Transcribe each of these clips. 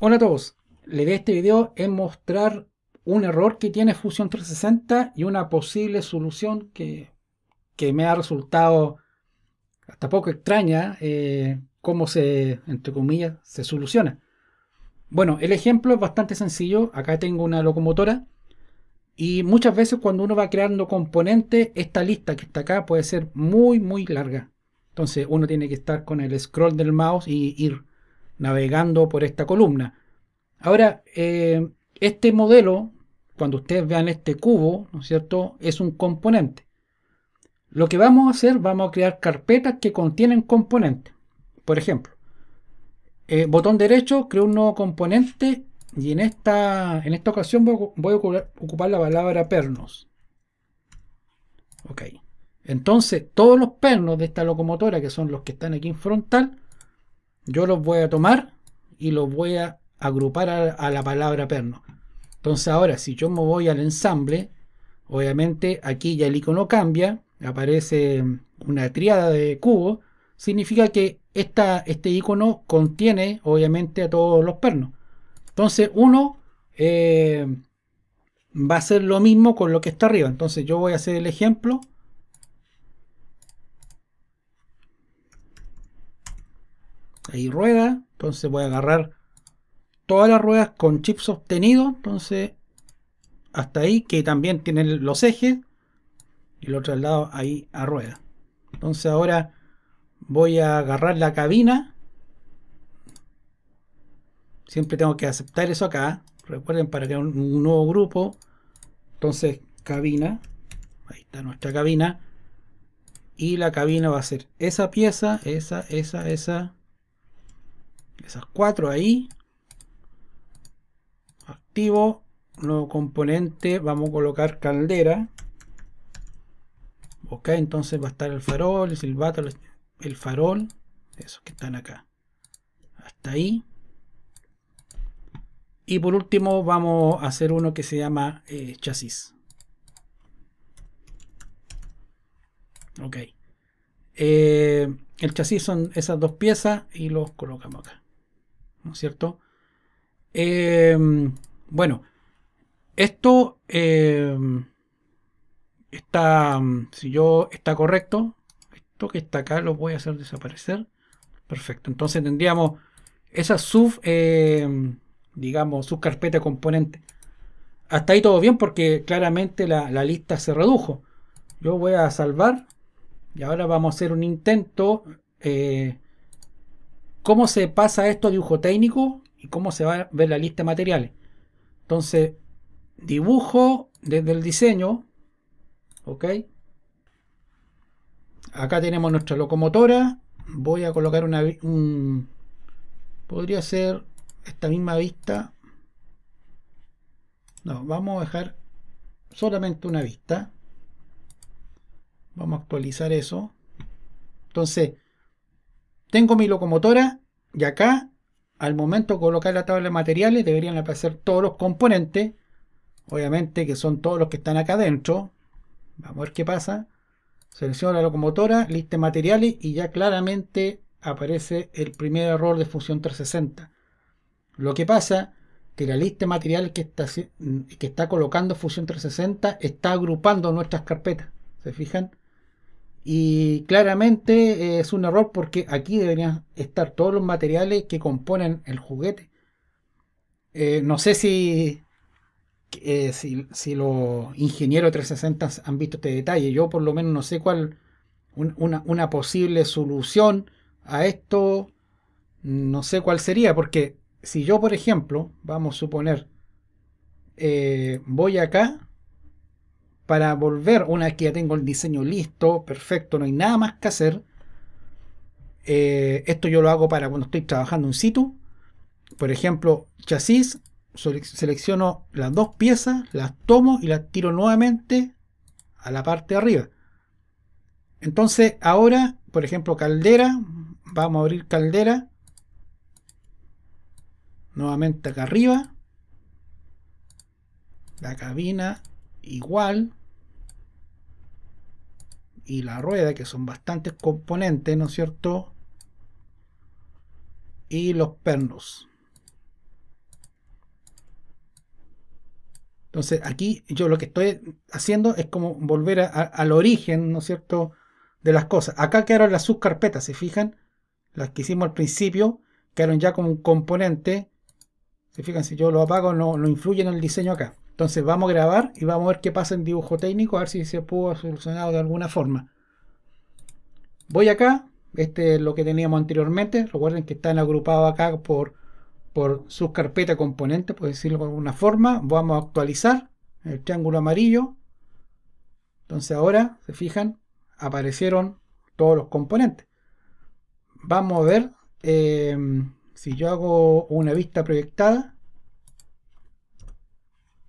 Hola a todos, la idea de este video es mostrar un error que tiene Fusion 360 y una posible solución que, me ha resultado hasta poco extraña eh, cómo se, entre comillas, se soluciona. Bueno, el ejemplo es bastante sencillo, acá tengo una locomotora y muchas veces cuando uno va creando componentes, esta lista que está acá puede ser muy muy larga. Entonces uno tiene que estar con el scroll del mouse y ir navegando por esta columna. Ahora, eh, este modelo, cuando ustedes vean este cubo, ¿no es cierto?, es un componente. Lo que vamos a hacer, vamos a crear carpetas que contienen componentes. Por ejemplo, eh, botón derecho, creo un nuevo componente y en esta, en esta ocasión voy, a ocupar, ocupar la palabra pernos. Ok. Entonces, todos los pernos de esta locomotora, que son los que están aquí en frontal, yo los voy a tomar y los voy a agrupar a, la palabra perno. Entonces ahora, si yo me voy al ensamble, obviamente aquí ya el icono cambia, aparece una triada de cubo. significa que este icono contiene obviamente a todos los pernos. Entonces uno eh, va a hacer lo mismo con lo que está arriba. Entonces yo voy a hacer el ejemplo Ahí rueda. Entonces voy a agarrar todas las ruedas con chips obtenidos. Entonces hasta ahí que también tienen los ejes. Y el otro lado ahí a rueda. Entonces ahora voy a agarrar la cabina. Siempre tengo que aceptar eso acá. Recuerden para crear un nuevo grupo. Entonces cabina. Ahí está nuestra cabina y la cabina va a ser esa pieza, esa, esa, esa, esas cuatro ahí. Activo. Nuevo componente. Vamos a colocar caldera. Ok, entonces va a estar el farol, el silbato, el farol. Esos que están acá. Hasta ahí. Y por último vamos a hacer uno que se llama eh, chasis. Ok. Eh, el chasis son esas dos piezas y los colocamos acá. ¿no es cierto? Em, bueno, esto em, está, mm, si yo está correcto, esto que está acá lo voy a hacer desaparecer. Perfecto, entonces tendríamos esa sub, digamos em, digamos, subcarpeta componente. Hasta ahí todo bien porque claramente la, lista se redujo. Yo voy a salvar y ahora vamos a hacer un intento. Eh, cómo se pasa esto a dibujo técnico y cómo se va a ver la lista de materiales. Entonces, dibujo desde el diseño, ¿ok? Acá tenemos nuestra locomotora. Voy a colocar una... podría ser esta misma vista. No, vamos a dejar solamente una vista. Vamos a actualizar eso. Entonces, tengo mi locomotora y acá, al momento de colocar la tabla de materiales, deberían aparecer todos los componentes. Obviamente que son todos los que están acá adentro. Vamos a ver qué pasa. Selecciono la locomotora, lista de materiales y ya claramente aparece el primer error de fusión 360. Lo que pasa que la lista de materiales que está, que está colocando fusión 360 está agrupando nuestras carpetas. ¿Se fijan? Y claramente eh, es un error porque aquí deberían estar todos los materiales que componen el juguete. Eh, no sé eh, si, si, los ingenieros 360 han visto este detalle. Yo por lo menos no sé cuál una, posible solución a esto. No sé cuál sería. Porque si yo, por ejemplo, vamos a suponer, voy acá para volver, una vez que ya tengo el diseño listo, perfecto, no hay nada más que hacer. Eh, esto yo lo hago para cuando estoy trabajando en situ. Por ejemplo, chasis, selecciono las dos piezas, las tomo y las tiro nuevamente a la parte de arriba. Entonces ahora, por ejemplo, caldera, vamos a abrir caldera. Nuevamente acá arriba. La cabina, igual y la rueda, que son bastantes componentes, ¿no es cierto? Y los pernos. Entonces aquí yo lo que estoy haciendo es como volver a, al origen, ¿no es cierto?, de las cosas. Acá quedaron las subcarpetas, ¿se fijan? Las que hicimos al principio quedaron ya como un componente. ¿Se fijan? Si yo lo apago no, no influye en el diseño acá. Entonces vamos a grabar y vamos a ver qué pasa en dibujo técnico, a ver si se pudo solucionar de alguna forma. Voy acá, este es lo que teníamos anteriormente, recuerden que están agrupados acá por, por carpeta componentes, por decirlo de alguna forma. Vamos a actualizar el triángulo amarillo. Entonces ahora, se fijan, aparecieron todos los componentes. Vamos a ver eh, si yo hago una vista proyectada.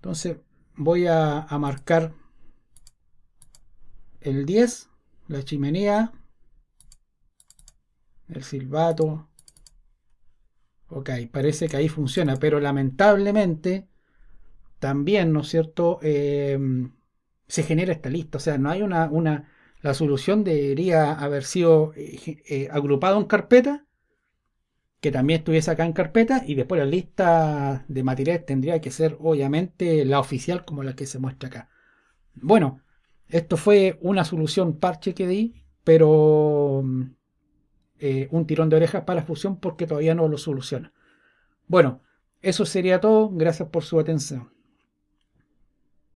Entonces voy a, marcar el 10, la chimenea, el silbato. Ok, parece que ahí funciona, pero lamentablemente también, ¿no es cierto?, em, se genera esta lista. O sea, no hay una, la solución debería haber sido eh, eh, agrupado en carpeta que también estuviese acá en carpeta y después la lista de materiales tendría que ser obviamente la oficial como la que se muestra acá. Bueno, esto fue una solución parche que di, pero mm, eh, un tirón de orejas para la fusión porque todavía no lo soluciona. Bueno, eso sería todo. Gracias por su atención.